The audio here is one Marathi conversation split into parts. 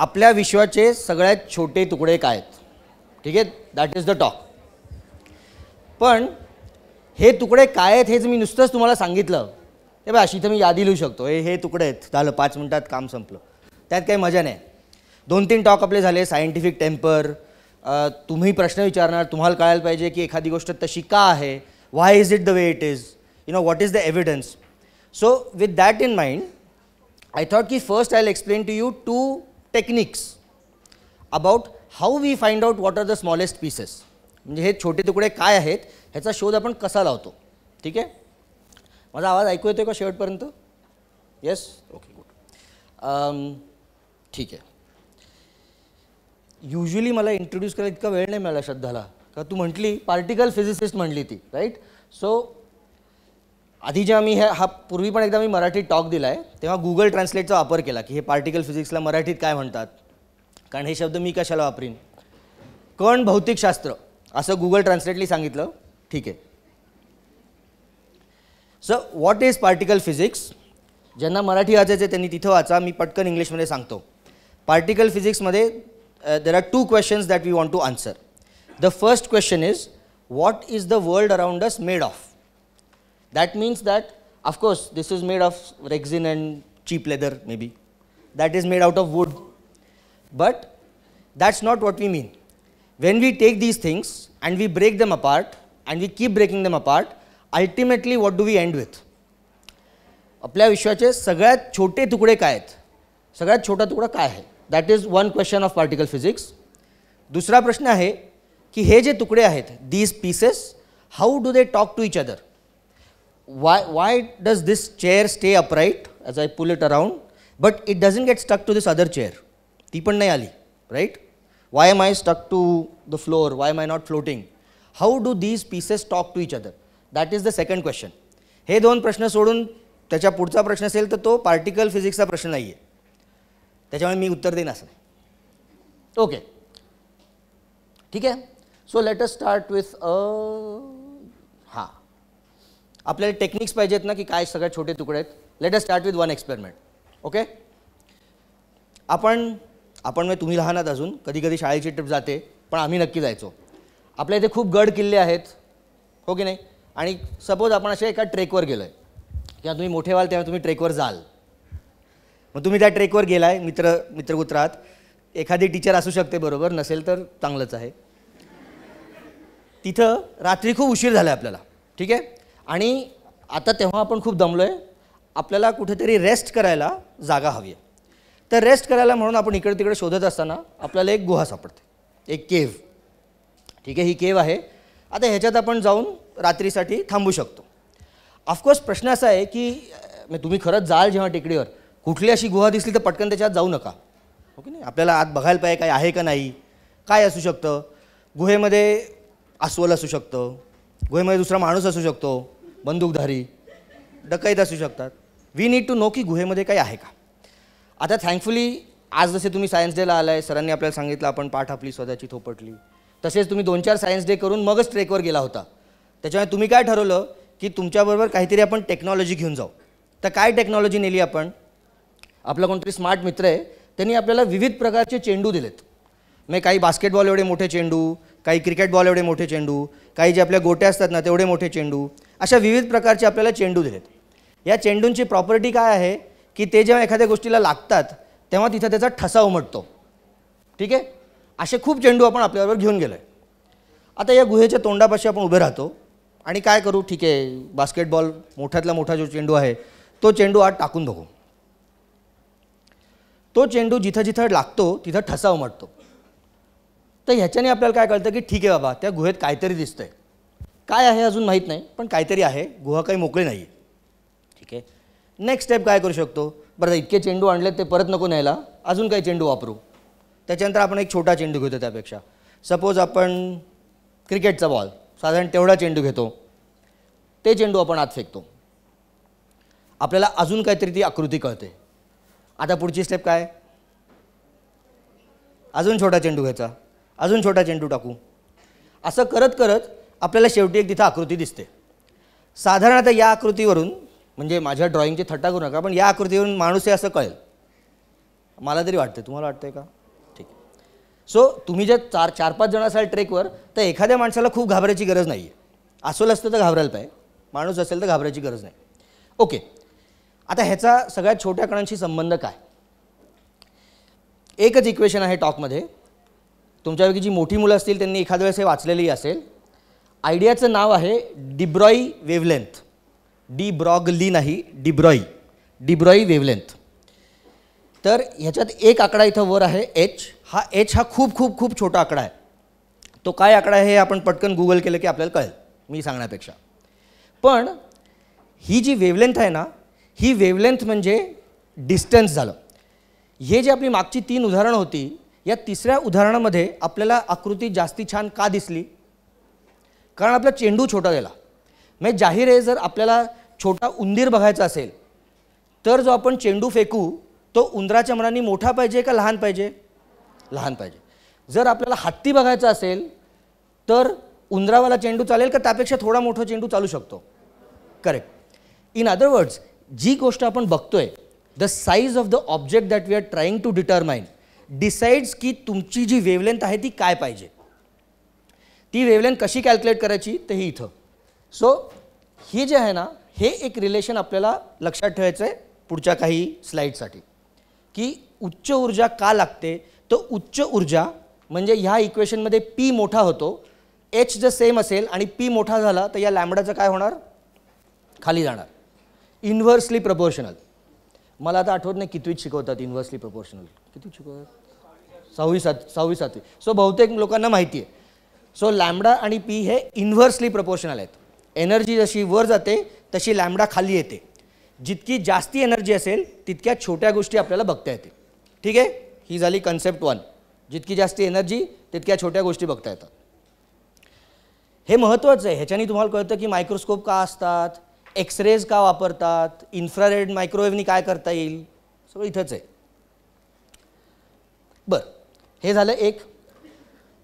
आपल्या विश्वाचे सगळ्यात छोटे तुकडे काय आहेत ठीक आहे दॅट इज द टॉक पण हे तुकडे काय आहेत हेच मी नुसतंच तुम्हाला सांगितलं ते बाय अशी इथं मी यादी लिहू शकतो हे हे तुकडे आहेत झालं पाच मिनटात काम संपलं त्यात काही मजा नाही दोन तीन टॉक आपले झाले सायंटिफिक टेम्पर तुम्ही प्रश्न विचारणार तुम्हाला कळायला पाहिजे की एखादी गोष्ट तशी का आहे why is it the way it is you know what is the evidence so with that in mind I thought की first I'll explain to you two techniques about how we find out what are the smallest pieces म्हणजे हे छोटे तुकडे काय आहेत ह्याचा शोध आपण कसा लावतो ठीक आहे माझा आवाज ऐकू येतो का शेवटपर्यंत येस ओके गुड ठीक आहे युजली मला इंट्रोड्यूस करायला इतका वेळ नाही मिळाला श्रद्धाला का तू म्हटली पार्टिकल फिजिसिस्ट म्हणली ती राईट सो आधी जेव्हा मी हा पूर्वी पण एकदा मी मराठीत टॉक दिला आहे तेव्हा गुगल ट्रान्सलेटचा वापर केला की हे पार्टिकल फिजिक्सला मराठीत काय म्हणतात कारण हे शब्द मी कशाला वापरीन कण भौतिकशास्त्र असं गुगल ट्रान्सलेटली सांगितलं ठीक आहे so what is particle physics ज्यांना मराठी वाचायचं त्यांनी तिथं वाचा मी पटकन इंग्लिशमध्ये सांगतो पार्टिकल फिजिक्समध्ये there are two questions that we want to answer the first question is what is the world around us made of That means that, of course, this is made of resin and cheap leather, maybe. That is made out of wood. But that's not what we mean. When we take these things and we break them apart and we keep breaking them apart, ultimately what do we end with? आपल्या विश्वाचे सगळ्यात छोटे तुकडे काय आहेत सगळ्यात छोटा तुकडा काय आहे that is one question of particle physics दुसरा प्रश्न आहे की हे जे तुकडे आहेत these pieces how do they talk to each other why, why does this chair stay upright as I pull it around but it doesn't get stuck to this other chair ti pan nahi आली right why am I stuck to the floor why am I not floating how do these pieces talk to each other that is the second question हे दोन प्रश्न सोडून त्याच्या पुढचा प्रश्न असेल तर तो पार्टिकल फिजिक्सचा प्रश्न नाही आहे त्याच्यामुळे मी उत्तर देईन असं नाही ओके ठीक आहे so let us start with a हां आपल्याला टेक्निक्स पाहिजेत ना की काय सगळ्यात छोटे तुकडे आहेत let us start with one experiment okay आपण आपण म्हणजे तुम्ही लहान अजून कधी कधी शाळेची ट्रिप जाते पण आम्ही नक्की जायचो आपल्या इथे खूप गड किल्ले आहेत हो की नाही आणि सपोज आपण अशा एका ट्रेकवर गेलो आहे किंवा तुम्ही मोठे व्हाल तेव्हा तुम्ही ट्रेकवर जाल मग तुम्ही त्या ट्रेकवर गेलाय मित्र मित्रपुत्रात एखादी टीचर असू शकते बरोबर नसेल तर चांगलंच आहे तिथं रात्री खूप उशीर झाला आहे आपल्याला ठीक आहे आणि आता तेव्हा आपण खूप दमलो आहे आपल्याला कुठेतरी रेस्ट करायला जागा हवी आहे तर रेस्ट करायला म्हणून आपण इकडे तिकडे शोधत असताना आपल्याला एक गुहा सापडते एक केव्ह ठीक आहे ही केव्ह आहे आता ह्याच्यात आपण जाऊन रात्रीसाठी थांबू शकतो ऑफकोर्स प्रश्न असा आहे की तुम्ही खरंच जाल जेव्हा टेकडीवर कुठली अशी गुहा दिसली तर पटकन त्याच्यात जाऊ नका ओके हो नाही आपल्याला आत बघायला पाहिजे काय आहे का नाही काय असू शकतं गुहेमध्ये अस्वल असू शकतं गुहेमध्ये दुसरा माणूस असू शकतो बंदूकधारी डकैत असू शकतात वी नीड टू नो की गुहेमध्ये काही आहे का आता थँकफुली आज जसे तुम्ही सायन्स डेला आला आहे सरांनी आपल्याला सांगितलं आपण पाठ आपली स्वतःची थोपटली तसेच तुम्ही दोन चार सायन्स डे करून मगच ट्रेकवर गेला होता त्याच्यामुळे तुम्ही काय ठरवलं की तुमच्याबरोबर काहीतरी आपण टेक्नॉलॉजी घेऊन जाऊ तर काय टेक्नॉलॉजी नेली आपण आपला कोणतरी स्मार्ट मित्र आहे त्यांनी आपल्याला विविध प्रकारचे चेंडू दिलेत म्हणजे काही बास्केटबॉल एवढे मोठे चेंडू काही क्रिकेट बॉल एवढे मोठे चेंडू काही जे आपल्या गोट्या असतात ना तेवढे मोठे चेंडू अशा विविध प्रकारचे आपल्याला चेंडू दिलेत या चेंडूंची प्रॉपर्टी काय आहे की ते जेव्हा एखाद्या गोष्टीला लागतात तेव्हा तिथं त्याचा ठसा उमटतो ठीक आहे असे खूप चेंडू आपण आपल्याबरोबर घेऊन गेलो आहे आता या गुहेच्या तोंडापाशी आपण उभे राहतो आणि काय करू ठीक आहे बास्केटबॉल मोठ्यातला मोठा जो चेंडू आहे तो चेंडू आत टाकून बघू तो चेंडू जिथं जिथं लागतो तिथं ठसा उमटतो तर ह्याच्याने आपल्याला काय कळतं की ठीक आहे बाबा त्या गुहेत काहीतरी दिसतंय काय आहे अजून माहीत नाही पण काहीतरी आहे गुहा काही मोकळी नाही ठीक आहे नेक्स्ट स्टेप काय करू शकतो बरं इतके चेंडू आणले ते परत नको न्यायला अजून काही चेंडू वापरू त्याच्यानंतर आपण एक छोटा चेंडू घेतो त्यापेक्षा सपोज आपण क्रिकेटचा बॉल साधारण तेवढा चेंडू घेतो ते चेंडू आपण आत फेकतो आपल्याला अजून काहीतरी ती आकृती कळते आता पुढची स्टेप काय अजून छोटा चेंडू घ्यायचा अजून छोटा चेंडू टाकू असं करत करत आपल्याला शेवटी एक तिथं आकृती दिसते साधारणतः या आकृतीवरून म्हणजे माझ्या ड्रॉइंगचे थट्टा करू नका पण या आकृतीवरून माणूस हे असं कळेल मला तरी वाटतं तुम्हाला वाटतं आहे का ठीक सो तुम्ही जर चार चार पाच जण असाल ट्रेकवर तर एखाद्या माणसाला खूप घाबरायची गरज नाही आहे असोल असतं तर घाबरायला पाहिजे माणूस असेल तर घाबरायची गरज नाही ओके आता ह्याचा सगळ्यात छोट्या कणांशी संबंध काय एकच इक्वेशन आहे टॉकमध्ये तुमच्यापैकी जी मोठी मुलं असतील त्यांनी एखाद्या वेळेस हे वाचलेली असेल आयडियाचं नाव आहे डिब्रॉई वेवलेंथ डी ब्रॉगली नाही डिब्रॉई डिब्रॉई वेवलेंथ तर ह्याच्यात एक आकडा इथं वर आहे एच हा एच हा खूप खूप खूप छोटा आकडा आहे तो काय आकडा आहे हे आपण पटकन गुगल केलं की आपल्याला कळेल मी सांगण्यापेक्षा पण ही जी वेवलेंथ आहे ना ही वेवलेंथ म्हणजे डिस्टन्स झालं हे जे आपली मागची तीन उदाहरणं होती या तिसऱ्या उदाहरणामध्ये आपल्याला आकृती जास्ती छान का दिसली कारण आपला चेंडू छोटा झाला म्हणजे जाहीर आहे जर आपल्याला छोटा उंदीर बघायचा असेल तर जो आपण चेंडू फेकू तो उंदराच्या मनाने मोठा पाहिजे का लहान पाहिजे लहान पाहिजे जर आपल्याला हत्ती बघायचा असेल तर उंदरावाला चेंडू चालेल का त्यापेक्षा थोडा मोठा चेंडू चालू शकतो करेक्ट इन अदर वर्ड्स जी गोष्ट आपण बघतोय the size of the object that we are trying to determine decides की तुमची जी वेवलेंथ आहे ती काय पाहिजे ती वेवलेंथ कशी कॅल्क्युलेट करायची ते ही इथं सो हे जे आहे ना हे एक रिलेशन आपल्याला लक्षात ठेवायचं आहे पुढच्या काही स्लाईडसाठी की उच्च ऊर्जा का लागते तर उच्च ऊर्जा म्हणजे ह्या इक्वेशनमध्ये पी मोठा होतो एच जर सेम असेल आणि पी मोठा झाला तर या लॅम्बडाचं काय होणार खाली जाणार इन्व्हर्सली प्रपोर्शनल मला आता आठवत नाही कितवीत शिकवतात इन्व्हर्सली प्रपोर्शनल किती शिकवतात सहावी सात सहावी सातवी सो बहुतेक लोकांना माहिती आहे सो लॅमडा आणि पी हे इन्व्हर्सली प्रपोर्शनल आहेत एनर्जी जशी वर जाते तशी लॅमडा खाली येते जितकी जास्ती एनर्जी असेल तितक्या छोट्या गोष्टी आपल्याला बघता येते ठीक आहे ही झाली कन्सेप्ट वन जितकी जास्ती एनर्जी तितक्या छोट्या गोष्टी बघता येतात हे महत्त्वाचं आहे ह्याच्याने तुम्हाला कळतं की मायक्रोस्कोप का असतात एक्सरेज का वापरतात इन्फ्रारेड मायक्रोवेव्हनी काय करता येईल सगळं इथंच आहे बरं हे झालं एक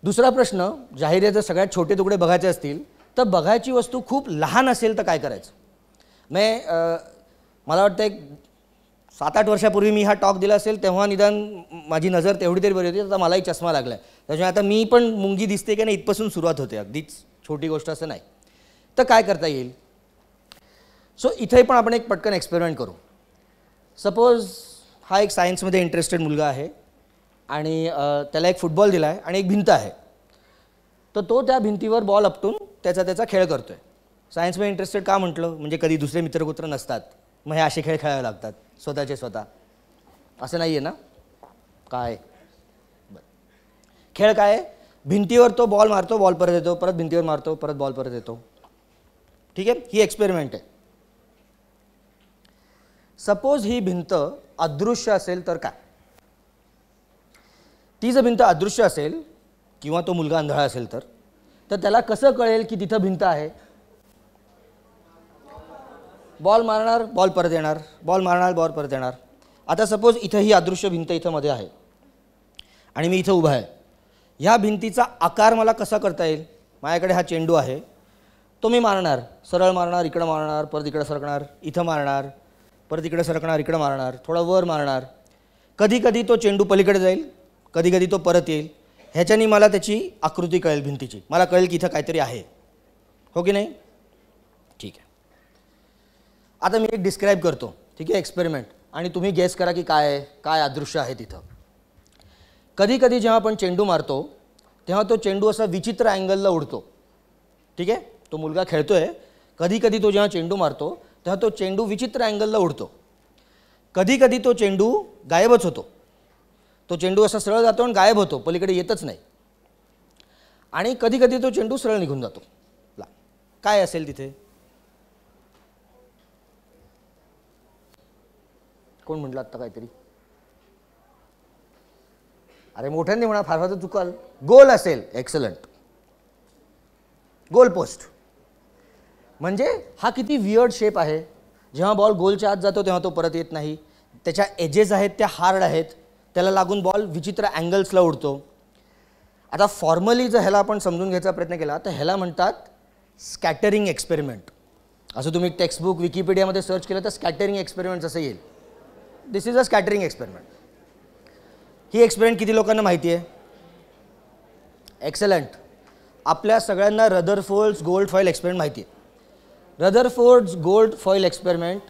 दुसरा प्रश्न जर सगळ्यात छोटे तुकडे बघायचे असतील तर बघायची वस्तू खूप लहान असेल तर काय करायचं मे मला वाटतं एक सात आठ वर्षापूर्वी मी हा टॉक दिला असेल तेव्हा निदान माझी नजर तेवढी तरी बरी होती आता मलाही चष्मा लागला आहे त्याच्यामुळे आता मी पण मुंगी दिसते की नाही इथपासून सुरुवात होते अगदीच छोटी गोष्ट असं नाही तर काय करता येईल सो इथे पण आपण एक पटकन एक्सपेरिमेंट करू सपोज हा एक सायन्समध्ये इंटरेस्टेड मुलगा आहे आणि त्याला एक फुटबॉल दिला आहे आणि एक भिंत आहे तर तो त्या भिंतीवर बॉल अपटून त्याचा त्याचा खेळ करतो आहे सायन्समध्ये इंटरेस्टेड का म्हटलं म्हणजे कधी दुसरे मित्रकुत्र नसतात मग हे असे खेळ खेळावे लागतात स्वतःचे स्वतः असं नाही आहे ना काय खेळ काय भिंतीवर तो बॉल मारतो बॉल परत येतो परत भिंतीवर मारतो परत बॉल परत येतो ठीक आहे ही एक्सपेरिमेंट आहे सपोज ही भिंत अदृश्य असेल तर काय ती जर भिंत अदृश्य असेल किंवा तो मुलगा आंधळा असेल तर तर त्याला कसं कळेल की तिथं भिंत आहे बॉल मारणार बॉल परत येणार बॉल मारणार बॉल परत येणार आता सपोज इथं ही अदृश्य भिंत इथं मध्ये आहे आणि मी इथं उभा आहे ह्या भिंतीचा आकार मला कसा करता येईल माझ्याकडे हा चेंडू आहे तो मी मारणार सरळ मारणार इकडं मारणार परत इकडं सरकणार इथं मारणार परत इकडे सरकणार इकडं मारणार थोडा वर मारणार कधी कधी तो चेंडू पलीकडे जाईल कधी कधी तो परत येईल ह्याच्यानी मला त्याची आकृती कळेल भिंतीची मला कळेल की इथं काहीतरी आहे हो की नाही ठीक आहे आता मी एक डिस्क्राईब करतो ठीक आहे एक्सपेरिमेंट आणि तुम्ही गेस करा की काय आहे काय अदृश्य आहे तिथं कधी कधी जेव्हा आपण चेंडू मारतो तेव्हा तो चेंडू असा विचित्र अँगलला उडतो ठीक आहे तो मुलगा खेळतो आहे कधी कधी तो जेव्हा चेंडू मारतो तेव्हा तो चेंडू विचित्र अँगलला उडतो कधी कधी तो चेंडू गायबच होतो तो चेंडू असा सरळ जातो आणि गायब होतो पलीकडे येतच नाही आणि कधी कधी तो चेंडू सरळ निघून जातो ला काय असेल तिथे कोण म्हटलं आत्ता काहीतरी अरे मोठ्यांनी म्हणा फार फार तर चुकाल गोल असेल एक्सलंट गोल पोस्ट म्हणजे हा किती वियर्ड शेप आहे जेव्हा बॉल गोलच्या आत जातो तेव्हा तो परत येत नाही त्याच्या एजेस आहेत त्या हार्ड आहेत त्याला लागून बॉल विचित्र अँगल्सला उडतो आता फॉर्मली जर ह्याला आपण समजून घ्यायचा प्रयत्न केला तर ह्याला म्हणतात स्कॅटरिंग एक्सपेरिमेंट असं तुम्ही टेक्स्टबुक विकिपीडियामध्ये सर्च केलं तर स्कॅटरिंग एक्सपेरिमेंट असं येईल this is a scattering experiment ही एक्सपेरिमेंट किती लोकांना माहिती आहे एक्सलंट आपल्या सगळ्यांना Rutherford's gold foil experiment माहिती आहे Rutherford's gold foil experiment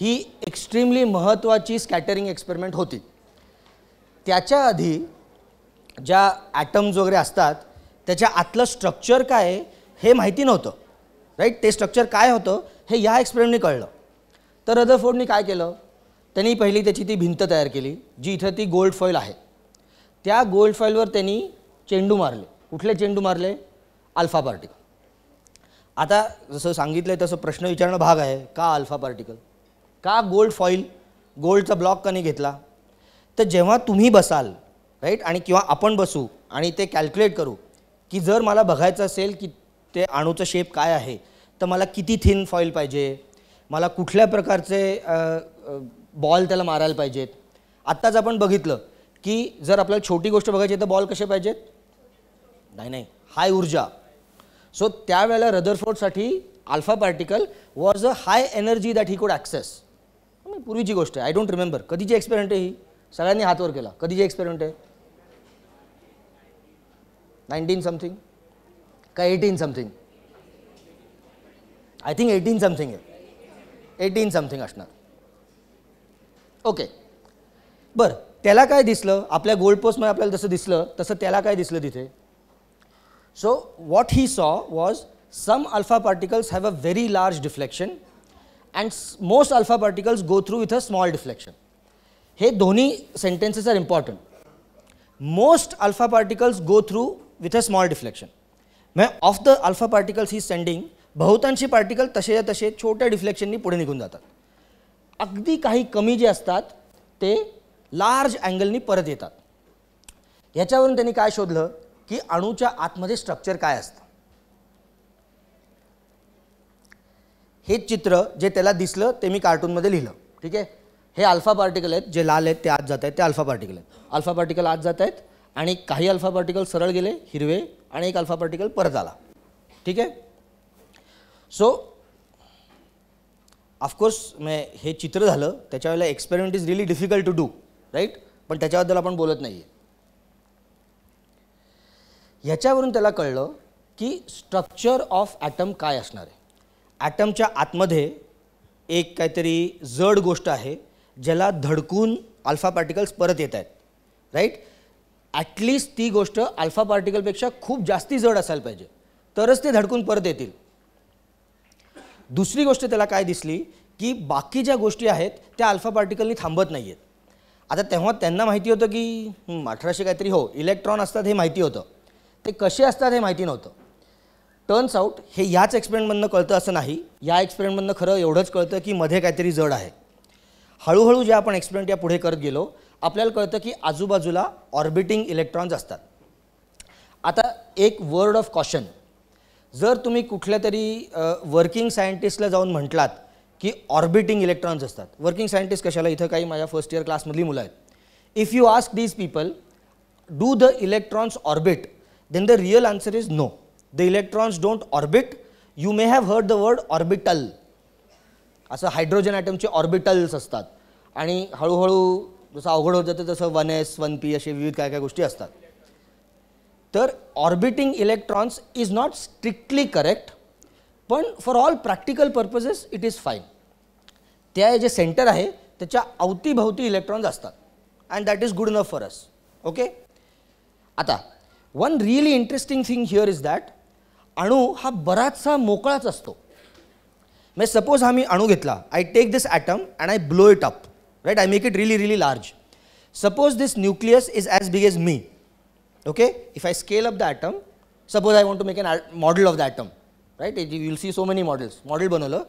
ही एक्स्ट्रीमली महत्त्वाची स्कॅटरिंग एक्सपेरिमेंट होती त्याच्या आधी ज्या ॲटम्स वगैरे असतात त्याच्या आतलं स्ट्रक्चर काय आहे हे माहिती नव्हतं राईट ते स्ट्रक्चर काय होतं हे या एक्सपेरिमेंटने कळलं तर रदरफोर्डने काय केलं त्यांनी पहिली त्याची ती भिंत तयार केली जी इथं ती गोल्ड फॉईल आहे त्या गोल्ड फॉईलवर त्यांनी चेंडू मारले कुठले चेंडू मारले अल्फा पार्टिकल आता जसं सांगितलं आहे तसं प्रश्न विचारणं भाग आहे का अल्फा पार्टिकल का गोल्ड फॉईल गोल्डचा ब्लॉक का घेतला तर जेव्हा तुम्ही बसाल राईट आणि किंवा आपण बसू आणि ते कॅल्क्युलेट करू की जर मला बघायचं असेल की ते अणूचं शेप काय आहे तर मला किती थिन फॉईल पाहिजे मला कुठल्या प्रकारचे बॉल त्याला मारायला पाहिजेत आत्ताच आपण बघितलं की जर आपल्याला छोटी गोष्ट बघायची तर बॉल कसे पाहिजेत नाही नाही हाय ऊर्जा सो त्यावेळेला फोर्टसाठी alpha particle was a high energy that he could access पूर्वीची गोष्ट आहे आय डोंट रिमेंबर कधीची एक्सपेरिमेंट आहे ही सगळ्यांनी हातवर केला कधीची एक्सपेरिमेंट आहे नाईन्टीन समथिंग का eighteen something I think eighteen something आहे एटीन समथिंग असणार ओके बरं त्याला काय दिसलं आपल्या गोल्ड पोस्टमध्ये आपल्याला जसं दिसलं तसं त्याला काय दिसलं तिथे so what he saw was some alpha particles have a very large deflection and most alpha particles go through with a small deflection हे दोन्ही sentences are important most alpha particles go through with a small deflection मग of the alpha particles he sending बहुतांशी पार्टिकल तसेच्या तसे छोट्या डिफ्लेक्शननी पुढे निघून जातात अगदी काही कमी जे असतात ते लार्ज अँगलनी परत येतात याच्यावरून त्यांनी काय शोधलं की अणूच्या आतमध्ये स्ट्रक्चर काय असतं हे चित्र जे त्याला दिसलं ते मी कार्टूनमध्ये लिहिलं ठीक आहे हे अल्फा पार्टिकल आहेत जे लाल आहेत ते आत जात आहेत ते अल्फा पार्टिकल आहेत अल्फा पार्टिकल आत जात आहेत आणि काही अल्फा पार्टिकल सरळ गेले हिरवे आणि एक अल्फा पार्टिकल परत आला ठीक आहे सो ऑफकोर्स हे चित्र झालं त्याच्यावेळेला experiment is really difficult to do right पण त्याच्याबद्दल आपण बोलत नाही आहे ह्याच्यावरून त्याला कळलं की स्ट्रक्चर ऑफ ॲटम काय असणार आहे ॲटमच्या आतमध्ये एक काहीतरी जड गोष्ट आहे ज्याला धडकून अल्फा पार्टिकल्स परत येत आहेत राईट ॲटलीस्ट ती गोष्ट अल्फा पार्टिकलपेक्षा खूप जास्ती जड असायला पाहिजे तरच ते धडकून परत येतील दुसरी गोष्ट त्याला काय दिसली की बाकी ज्या गोष्टी आहेत त्या अल्फा पार्टिकलनी थांबत नाही आहेत आता तेव्हा त्यांना माहिती होतं की अठराशे काहीतरी हो इलेक्ट्रॉन असतात हे माहिती होतं ते कसे असतात हे माहिती नव्हतं टर्न्स आउट हे याच एक्सपेरिमेंटमधनं कळतं असं नाही या एक्सपेरिमेंटमधनं खरं एवढंच कळतं की मध्ये काहीतरी जड आहे हळूहळू जे आपण एक्सपेरिमेंट या पुढे करत गेलो आपल्याला कळतं की आजूबाजूला ऑर्बिटिंग इलेक्ट्रॉन्स असतात आता एक वर्ड ऑफ कॉशन जर तुम्ही कुठल्या तरी वर्किंग सायंटिस्टला जाऊन म्हटलात की ऑर्बिटिंग इलेक्ट्रॉन्स असतात वर्किंग सायंटिस्ट कशाला इथं काही माझ्या फर्स्ट इयर क्लासमधली मुलं आहेत if you ask these people do the electrons orbit then the real answer is no the electrons don't orbit you may have heard the word orbital असं हायड्रोजन ॲटमचे ऑर्बिटल्स असतात आणि हळूहळू जसं अवघड होत जातं तसं वन एस वन पी असे विविध काय काय गोष्टी असतात तर orbiting electrons is not strictly correct पण for all practical purposes it is fine त्या जे सेंटर आहे त्याच्या अवतीभवती इलेक्ट्रॉन्स असतात and that is good enough for us okay आता one really interesting thing here is that अणू हा बराचसा मोकळाच असतो म्हणजे सपोज हा मी अणू घेतला I take this atom and I blow it up right I make it really really large suppose this nucleus is as big as me okay if I scale up the atom suppose I want to make an model of the atom right you will see so many models model बनवलं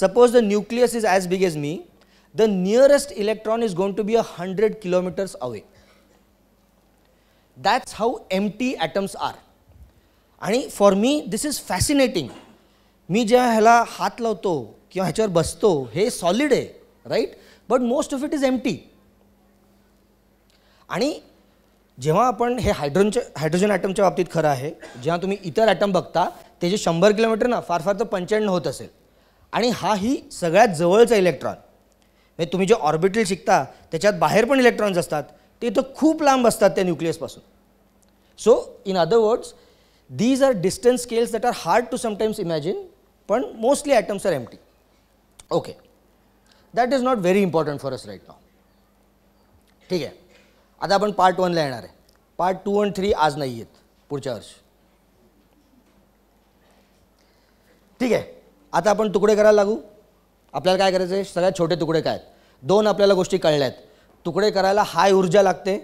suppose the nucleus is as big as me the nearest electron is going to be a hundred kilometres away that's how empty atoms are आणि for me this is fascinating मी जेव्हा ह्याला हात लावतो किंवा ह्याच्यावर बसतो हे सॉलिड आहे right but most of it is empty आणि जेव्हा आपण हे हायड्रोनच्या हायड्रोजन ॲटमच्या बाबतीत खरं आहे जेव्हा तुम्ही इतर ॲटम बघता त्याचे शंभर किलोमीटर ना फार फार तर पंच्याण्णव होत असेल आणि हा ही सगळ्यात जवळचा इलेक्ट्रॉन म्हणजे तुम्ही जे ऑर्बिटल शिकता त्याच्यात बाहेर पण इलेक्ट्रॉन्स असतात ते तर खूप लांब असतात त्या न्यूक्लियसपासून so in other words these are distance scales that are hard to sometimes imagine पण mostly atoms are empty okay that is not very important for us right now ठीक आहे आता आपण पार्ट वनला येणार आहे पार्ट टू अँड थ्री आज नाही आहेत पुढच्या वर्षी ठीक आहे आता आपण तुकडे करायला लागू आपल्याला काय करायचं आहे सगळ्यात छोटे तुकडे काय आहेत दोन आपल्याला गोष्टी कळल्या आहेत तुकडे करायला हाय ऊर्जा लागते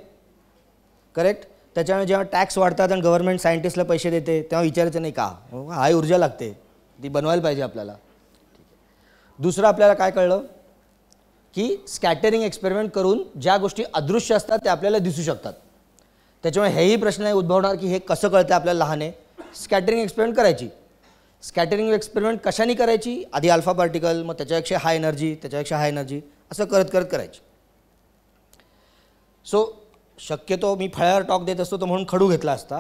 करेक्ट त्याच्यामुळे जेव्हा टॅक्स वाढतात आणि गव्हर्नमेंट सायंटिस्टला पैसे देते तेव्हा विचारायचं नाही का हाय ऊर्जा लागते ती बनवायला पाहिजे आपल्याला दुसरं आपल्याला काय कळलं की स्कॅटरिंग एक्सपेरिमेंट करून ज्या गोष्टी अदृश्य असतात त्या आपल्याला दिसू शकतात त्याच्यामुळे हेही प्रश्न उद्भवणार की हे कसं कळतं आपल्याला लहाने स्कॅटरिंग एक्सपेरिमेंट करायची स्कॅटरिंग एक्सपेरिमेंट कशाने करायची आधी अल्फा पार्टिकल मग त्याच्यापेक्षा हाय एनर्जी त्याच्यापेक्षा हाय एनर्जी असं करत करत करायची सो शक्यतो मी फळ्यावर टॉक देत असतो तर म्हणून खडू घेतला असता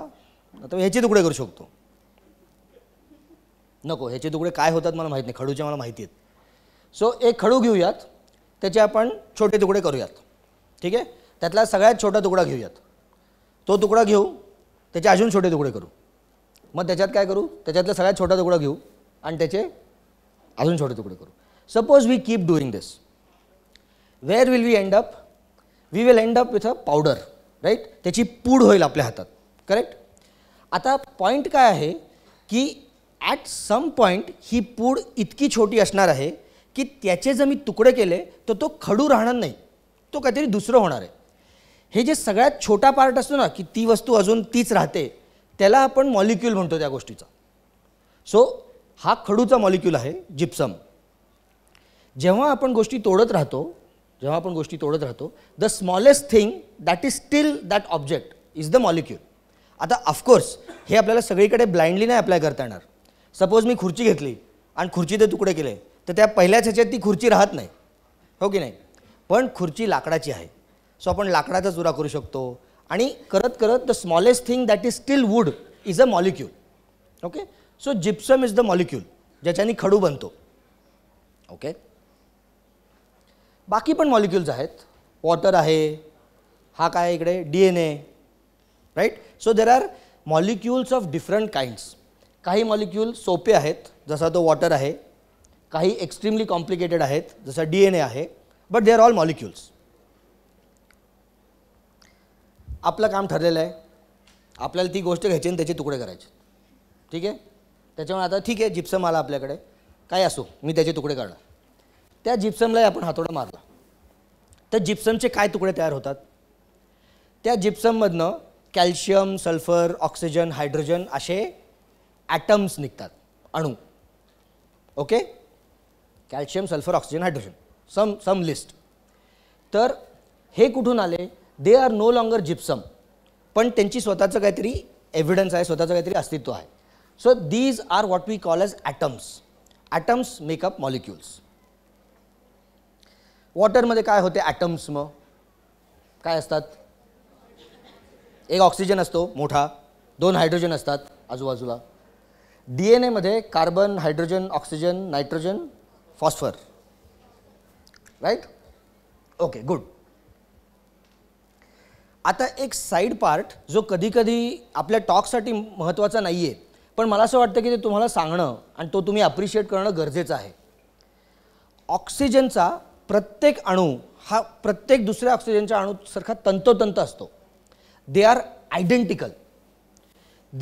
आता ह्याचे तुकडे करू शकतो नको ह्याचे तुकडे काय होतात मला माहीत नाही खडूचे मला माहिती आहेत सो एक खडू घेऊयात त्याचे आपण छोटे तुकडे करूयात ठीक आहे त्यातला सगळ्यात छोटा तुकडा घेऊयात तो तुकडा घेऊ त्याचे अजून छोटे तुकडे करू मग त्याच्यात काय करू त्याच्यातला सगळ्यात छोटा तुकडा घेऊ आणि त्याचे अजून छोटे तुकडे करू suppose we keep doing this where will we end up we will end up with a powder right त्याची पूड होईल आपल्या हातात करेक्ट आता पॉईंट काय आहे की ॲट सम पॉईंट ही पूड इतकी छोटी असणार आहे की त्याचे जर मी तुकडे केले तर तो, खडू राहणार नाही तो काहीतरी दुसरं होणार आहे हे जे सगळ्यात छोटा पार्ट असतो ना की ती वस्तू अजून तीच राहते त्याला आपण मॉलिक्यूल म्हणतो त्या गोष्टीचा सो हा खडूचा मॉलिक्यूल आहे जिप्सम जेव्हा आपण गोष्टी तोडत राहतो जेव्हा आपण गोष्टी तोडत राहतो the smallest thing that is still that object is the molecule आता ऑफकोर्स हे आपल्याला सगळीकडे ब्लाइंडली नाही अप्लाय करता येणार सपोज मी खुर्ची घेतली आणि खुर्चीचे तुकडे केले तर त्या पहिल्याच ह्याच्यात ती खुर्ची राहत नाही हो की नाही पण खुर्ची लाकडाची आहे सो आपण लाकडाचा चुरा करू शकतो आणि करत करत the smallest thing that is still wood is a molecule okay so gypsum is the molecule ज्याच्यानी खडू बनतो ओके बाकी पण मॉलिक्युल्स आहेत वॉटर आहे हा काय इकडे D N A right so there are molecules of different kinds काही मॉलिक्यूल सोपे आहेत जसा तो वॉटर आहे काही एक्स्ट्रीमली कॉम्प्लिकेटेड आहेत जसा डी एन ए आहे but they are all molecules आपलं काम ठरलेलं आहे आपल्याला ती गोष्ट घ्यायची आणि त्याचे तुकडे करायचे ठीक आहे त्याच्यामुळे आता ठीक आहे जिप्सम आला आपल्याकडे काय असो मी त्याचे तुकडे करणार त्या जिप्समलाही आपण हातोडा मारला तर जिप्समचे काय तुकडे तयार होतात त्या जिप्सममधनं कॅल्शियम सल्फर ऑक्सिजन हायड्रोजन असे ॲटम्स निघतात अणू okay calcium sulphur oxygen hydrogen some some list तर हे कुठून आले they are no longer gypsum पण त्यांची स्वतःचं काहीतरी एव्हिडन्स आहे स्वतःचं काहीतरी अस्तित्व आहे so these are what we call as atoms atoms make up molecules वॉटरमध्ये काय होते ॲटम्स मग काय असतात एक ऑक्सिजन असतो मोठा दोन हायड्रोजन असतात आजूबाजूला डी एन एमध्ये carbon hydrogen oxygen nitrogen phosphor right okay good आता एक साईड पार्ट जो कधीकधी आपल्या टॉकसाठी महत्त्वाचा नाही आहे पण मला असं वाटतं की ते तुम्हाला सांगणं आणि तो तुम्ही अप्रिशिएट करणं गरजेचं आहे ऑक्सिजनचा प्रत्येक अणू हा प्रत्येक दुसऱ्या ऑक्सिजनच्या अणूसारखा तंतोतंत असतो they are identical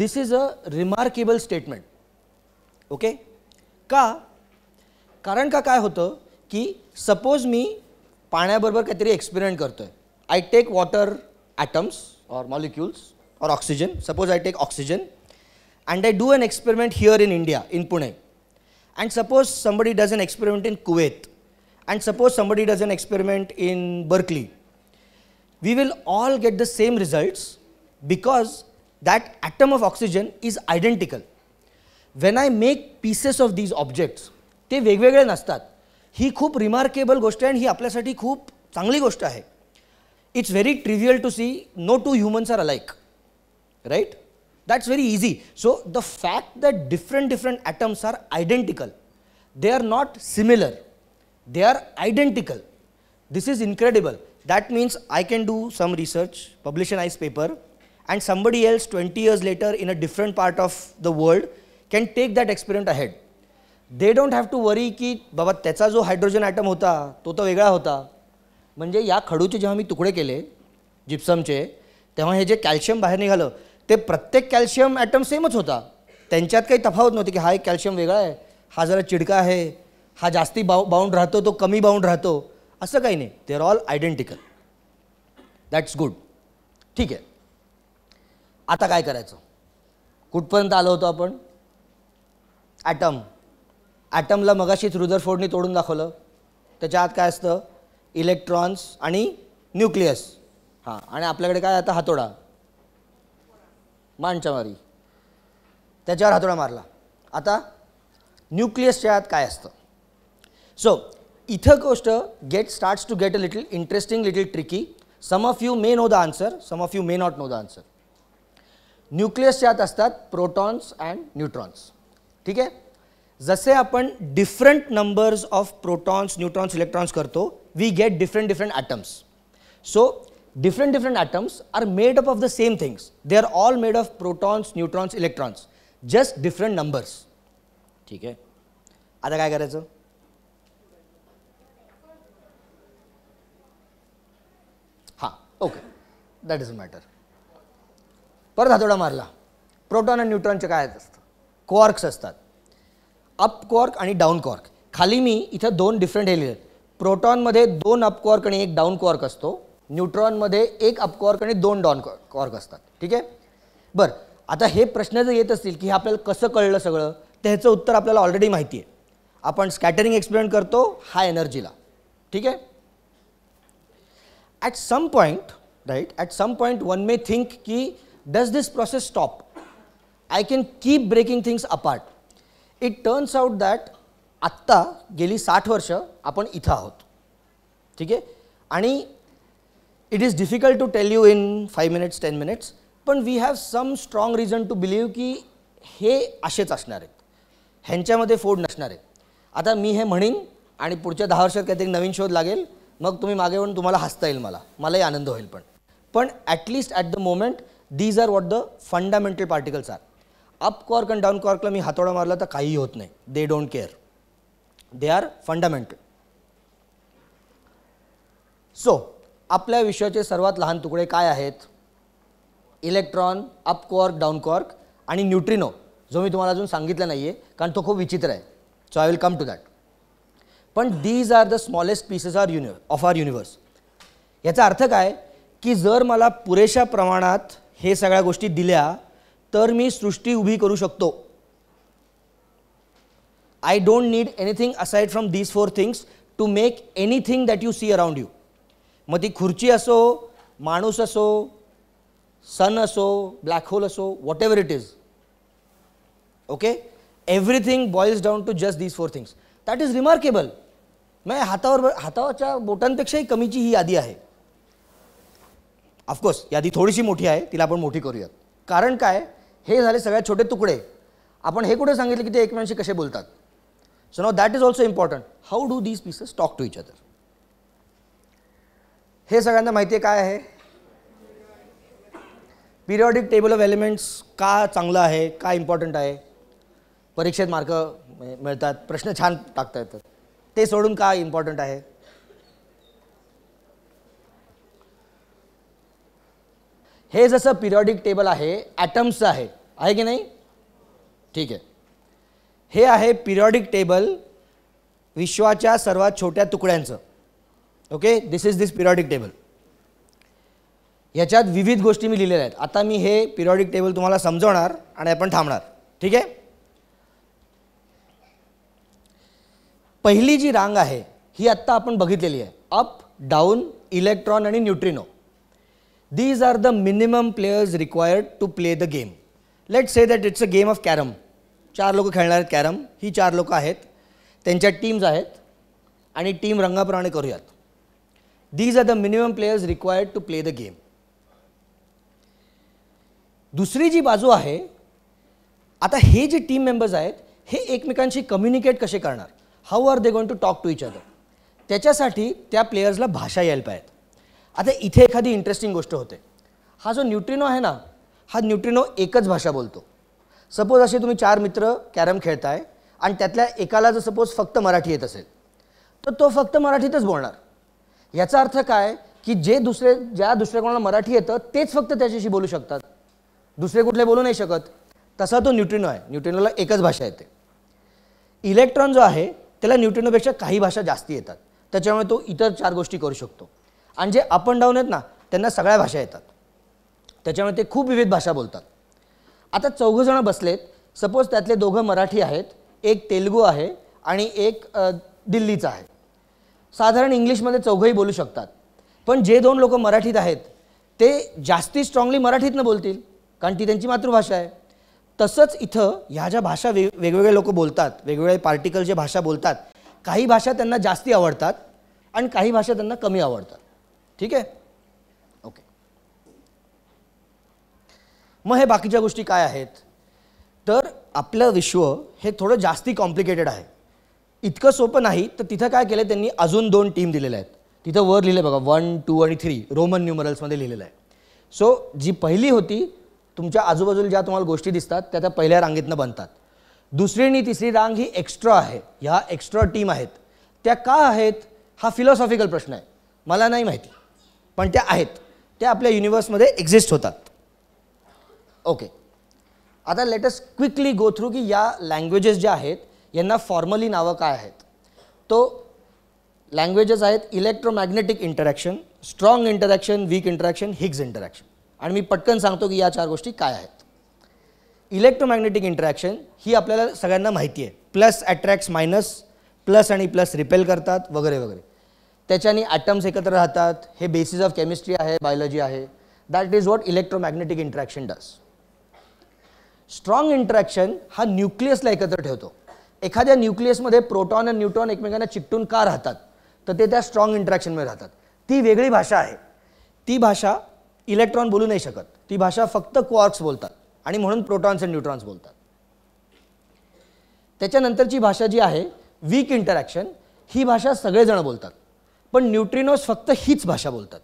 this is a remarkable statement okay का कारण का काय होतं की सपोज मी पाण्याबरोबर काहीतरी एक्सपेरिमेंट करतो आहे I take water atoms or molecules or oxygen suppose I take oxygen and I do an experiment here in India in Pune and suppose somebody does an experiment in Kuwait and suppose somebody does an experiment in Berkeley we will all get the same results because that atom of oxygen is identical when I make pieces of these objects ते वेगवेगळे नसतात ही खूप रिमार्केबल गोष्ट आहे आणि ही आपल्यासाठी खूप चांगली गोष्ट आहे it's very trivial to see no two humans are alike right that's very easy so the fact that different different atoms are identical they are not similar they are identical this is incredible that means I can do some research publish an ice paper and somebody else twenty years later in a different part of the world can take that experiment ahead they don't have to वरी की बाबा त्याचा जो हायड्रोजन ॲटम होता तो तर वेगळा होता म्हणजे या खडूचे जेव्हा मी तुकडे केले जिप्समचे तेव्हा हे जे कॅल्शियम बाहेर निघालं ते प्रत्येक कॅल्शियम ॲटम सेमच होता त्यांच्यात काही तफावत नव्हती की हा एक कॅल्शियम वेगळा आहे हा जरा चिडका आहे हा जास्ती बाउ बाउंड राहतो तो कमी बाउंड राहतो असं काही नाही they are all identical that's good ठीक आहे आता काय करायचं कुठपर्यंत आलो होतो आपण ॲटम ॲटमला मगाशीच फोडणी तोडून दाखवलं त्याच्या आत काय असतं इलेक्ट्रॉन्स आणि न्यूक्लियस हां आणि आपल्याकडे काय आता हातोडा मारी त्याच्यावर हातोडा मारला आता न्यूक्लियसच्या आत काय असतं सो इथं गोष्ट get starts to get a little interesting little tricky some of you may know the answer some of you may not know the answer न्यूक्लियसच्या आत असतात प्रोटॉन्स अँड न्यूट्रॉन्स ठीक आहे जसे आपण different numbers of protons neutrons electrons करतो we get different different atoms so different different atoms are made up of the same things they are all made of protons neutrons electrons just different numbers ठीक आहे आता काय करायचं हां ओके दॅट इज मॅटर परत हातोडा मारला प्रोटॉन आणि न्यूट्रॉनचे काय आहेत क्वार्क्स असतात अप क्वार्क आणि डाऊन क्वार्क खाली मी इथं दोन डिफरंट हे लिहिले प्रोटॉनमध्ये दोन अप क्वार्क आणि एक डाऊन क्वार्क असतो न्यूट्रॉनमध्ये एक अप क्वार्क आणि दोन डाऊन क्वार्क असतात ठीक आहे बरं आता हे प्रश्न जर येत असतील की हे आपल्याला कसं कळलं सगळं त्याचं उत्तर आपल्याला ऑलरेडी माहिती आहे आपण स्कॅटरिंग एक्सप्लेन करतो हाय एनर्जीला ठीक आहे at some point right at some point one may think की does this process stop I can keep breaking things apart it turns out that आत्ता गेली साठ वर्ष आपण इथं आहोत ठीक आहे आणि it is difficult to tell you in five minutes ten minutes पण we have some strong reason to believe की हे असेच असणार आहेत ह्यांच्यामध्ये फोड नसणार आहेत आता मी हे म्हणीन आणि पुढच्या दहा वर्षात काहीतरी नवीन शोध लागेल मग तुम्ही मागे येऊन तुम्हाला हसता येईल मला मलाही आनंद होईल पण पण at least at the moment these are what the fundamental particles are up quark आणि डाऊन कॉर्कला मी हातोडा मारला तर काहीही होत नाही they don't care they are fundamental so आपल्या विश्वाचे सर्वात लहान तुकडे काय आहेत electron up quark down quark आणि न्यूट्रिनो जो मी तुम्हाला अजून सांगितला नाही आहे कारण तो खूप विचित्र आहे so I will come to that पण these are the smallest pieces our univ of our universe याचा अर्थ काय की जर मला पुरेशा प्रमाणात हे सगळ्या गोष्टी दिल्या तर मी सृष्टी उभी करू शकतो I don't need anything aside from these four things to make anything that you see around you मग ती खुर्ची असो माणूस असो सन असो ब्लॅक होल असो whatever it is okay everything boils down to just these four things that is remarkable म्हणजे हातावर हातावरच्या बोटांपेक्षाही कमीची ही यादी आहे ऑफकोर्स यादी थोडीशी मोठी आहे तिला आपण मोठी करूयात कारण काय हे झाले सगळ्यात छोटे तुकडे आपण हे कुठे सांगितले की ते एकमेकांशी कसे बोलतात सो नाव that is also important how do these pieces talk to each other हे सगळ्यांना माहिती आहे काय आहे पिरियॉडिक टेबल ऑफ एलिमेंट्स का चांगलं आहे का इम्पॉर्टंट आहे परीक्षेत मार्क मिळतात प्रश्न छान टाकता येतात ते सोडून का इम्पॉर्टंट आहे हे जसं पिरियॉडिक टेबल आहे ॲटम्सचं आहे आहे की नाही ठीक आहे हे आहे पिरियॉडिक टेबल विश्वाच्या सर्वात छोट्या तुकड्यांचं okay this is this periodic table याच्यात विविध गोष्टी मी लिहिलेल्या आहेत आता मी हे पिरियॉडिक टेबल तुम्हाला समजवणार आणि आपण थांबणार ठीक आहे पहिली जी रांग आहे ही आत्ता आपण बघितलेली आहे अप डाऊन इलेक्ट्रॉन आणि neutrino These are the minimum players required to play the game. Let's say that it's a game of carom. चार लोक खेळणार आहेत कॅरम ही चार लोकं आहेत त्यांच्या टीम्स आहेत आणि टीम रंगाप्रमाणे करूयात these are the minimum players required to play the game दुसरी जी बाजू आहे आता हे जे टीम मेंबर्स आहेत हे एकमेकांशी कम्युनिकेट कसे करणार how are they going to talk to each other त्याच्यासाठी त्या प्लेयर्सला भाषा यायला पाहिजेत आता इथे एखादी इंटरेस्टिंग गोष्ट होते हा जो न्यूट्रिनो आहे ना हा न्यूट्रिनो एकच भाषा बोलतो सपोज असे तुम्ही चार मित्र कॅरम खेळताय आणि त्यातल्या एकाला जर सपोज फक्त मराठी येत असेल तर तो फक्त मराठीतच बोलणार याचा अर्थ काय की जे दुसरे ज्या दुसऱ्या कोणाला मराठी येतं तेच फक्त त्याच्याशी बोलू शकतात दुसरे कुठले बोलू नाही शकत तसा तो न्यूट्रिनो आहे न्यूट्रिनोला एकच भाषा येते इलेक्ट्रॉन जो आहे त्याला न्यूट्रिनोपेक्षा काही भाषा जास्ती येतात त्याच्यामुळे तो इतर चार गोष्टी करू शकतो आणि जे अप अँड डाऊन आहेत ना त्यांना सगळ्या भाषा येतात त्याच्यामुळे ते खूप विविध भाषा बोलतात आता चौघंजणं बसलेत सपोज त्यातले दोघं मराठी आहेत एक तेलगू आहे आणि एक दिल्लीचा आहे साधारण इंग्लिशमध्ये चौघंही बोलू शकतात पण जे दोन लोक मराठीत आहेत ते जास्ती स्ट्रॉंगली मराठीतनं बोलतील कारण ती त्यांची मातृभाषा आहे तसंच इथं ह्या ज्या भाषा वे वेगवेगळे लोक बोलतात वेगवेगळे पार्टिकल जे भाषा बोलतात काही भाषा त्यांना जास्ती आवडतात आणि काही भाषा त्यांना कमी आवडतात ठीक आहे ओके मग हे बाकीच्या गोष्टी काय आहेत तर आपलं विश्व हे थोडं जास्ती कॉम्प्लिकेटेड आहे इतकं सोपं नाही तर तिथं काय केलं त्यांनी अजून दोन टीम दिलेल्या आहेत तिथं वर लिहिलं बघा वन टू आणि थ्री रोमन न्यूमरल्समध्ये लिहिलेलं आहे सो जी पहिली होती तुमच्या आजूबाजूला ज्या तुम्हाला गोष्टी दिसतात त्या त्या पहिल्या रांगेतनं बनतात दुसरी आणि तिसरी रांग ही एक्स्ट्रा आहे ह्या एक्स्ट्रा टीम आहेत त्या का आहेत हा फिलॉसॉफिकल प्रश्न आहे मला नाही माहिती पण त्या आहेत त्या आपल्या युनिवर्समध्ये एक्झिस्ट होतात ओके आता लेटस क्विकली गो थ्रू की या लँग्वेजेस ज्या आहेत यांना फॉर्मली नावं काय आहेत तो लँग्वेजेस आहेत electromagnetic interaction strong interaction weak interaction Higgs interaction आणि मी पटकन सांगतो की या चार गोष्टी काय आहेत इलेक्ट्रोमॅग्नेटिक इंटरॅक्शन ही आपल्याला सगळ्यांना माहिती आहे प्लस अट्रॅक्ट्स मायनस प्लस आणि प्लस रिपेल करतात वगैरे वगैरे त्याच्याने ॲटम्स एकत्र राहतात हे बेसिस ऑफ केमिस्ट्री आहे बायोलॉजी आहे that is what electromagnetic interaction does strong interaction हा न्यूक्लियसला एकत्र ठेवतो एखाद्या न्यूक्लियसमध्ये प्रोटॉन आणि न्यूट्रॉन एकमेकांना चिकटून का राहतात तर ते त्या स्ट्रॉंग इंट्रॅक्शनमध्ये राहतात ती वेगळी भाषा आहे ती भाषा इलेक्ट्रॉन बोलू नाही शकत ती भाषा फक्त क्वार्क्स बोलतात आणि म्हणून प्रोटॉन्स अँड न्यूट्रॉन्स बोलतात त्याच्यानंतरची भाषा जी आहे वीक इंटरॅक्शन ही भाषा सगळेजण बोलतात पण न्यूट्रिनोज फक्त हीच भाषा बोलतात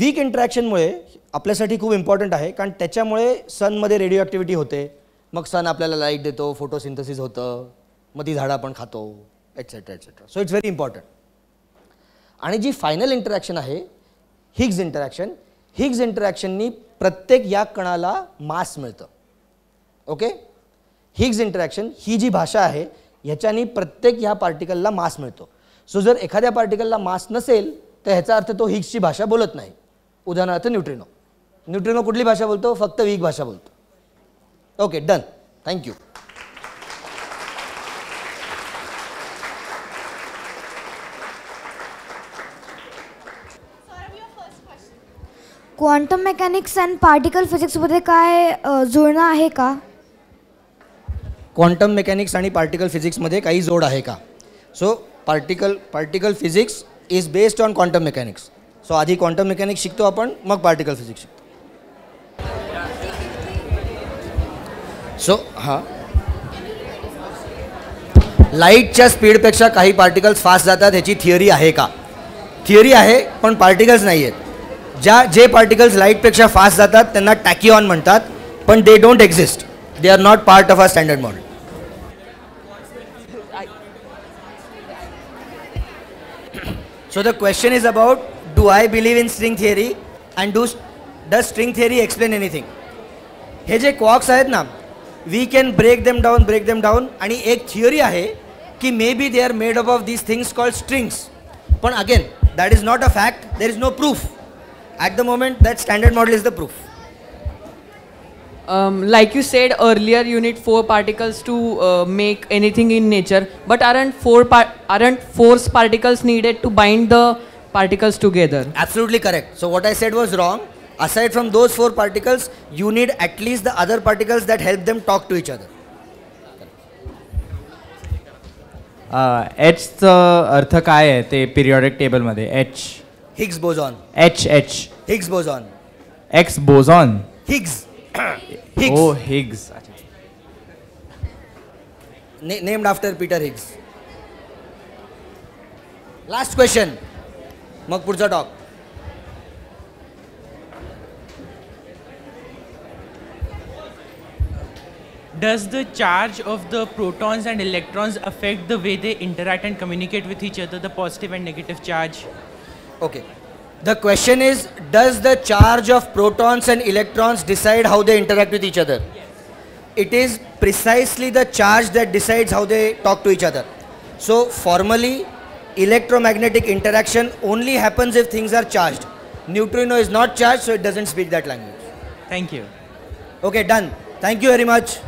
वीक इंटरॅक्शनमुळे आपल्यासाठी खूप इम्पॉर्टंट आहे कारण त्याच्यामुळे सनमध्ये रेडिओ ॲक्टिव्हिटी होते मग सन आपल्याला लाईट देतो फोटोसिंथसिस होतं मग ती झाडं आपण खातो etcetera etcetera so it's very important आणि जी फायनल इंटरॅक्शन आहे हिग्ज इंटरॅक्शन हिग्ज इंटरॅक्शननी प्रत्येक या कणाला मास मिळतं ओके हिग्ज इंटरॅक्शन ही जी भाषा आहे ह्याच्यानी प्रत्येक ह्या पार्टिकलला मास मिळतो सो जर एखाद्या पार्टिकलला मास नसेल तर ह्याचा अर्थ तो हिग्सची भाषा बोलत नाही उदाहरणार्थ न्यूट्रिनो न्यूट्रिनो कुठली भाषा बोलतो फक्त वीक भाषा बोलतो okay done thank you quantum mechanics and particle फिजिक्समध्ये काय जुळणं आहे का क्वांटम मेकॅनिक्स आणि पार्टिकल फिजिक्समध्ये काही जोड आहे का so particle particle physics is based on quantum mechanics so आधी क्वांटम मेकॅनिक्स शिकतो आपण मग पार्टिकल फिजिक्स शिकतो सो हां लाईटच्या स्पीडपेक्षा काही पार्टिकल्स फास्ट जातात ह्याची थिअरी आहे का थिअरी आहे पण पार्टिकल्स नाही आहेत ज्या जे पार्टिकल्स लाईटपेक्षा फास्ट जातात त्यांना टॅकिऑन म्हणतात पण they don't exist they are not part of a standard model So the question is about do I believe in string theory and do does string theory explain anything? हे जे क्वॉक्स आहेत ना we can break them down break them down आणि एक थिअरी आहे की maybe they are made up of these things called strings पण again that is not a fact there is no proof at the moment that standard model is the proof Um, like you said earlier, you need four particles to uh, make anything in nature. But aren't four aren't force particles needed to bind the particles together? Absolutely correct. So what I said was wrong. Aside from those four particles, you need at least the other particles that help them talk to each other. एचचं अर्थ काय te periodic table madhe H. Higgs boson. H H. Higgs boson. X boson. Higgs. Higgs. Oh, Higgs. Named after Peter Higgs. Last question, पुढचा talk Does the charge of the protons and electrons affect the way they interact and communicate with each other, the positive and negative charge? Okay. The question is, does the charge of protons and electrons decide how they interact with each other? Yes. It is precisely the charge that decides how they talk to each other. So formally, electromagnetic interaction only happens if things are charged. Neutrino is not charged, so it doesn't speak that language. Thank you. Okay, done. Thank you very much.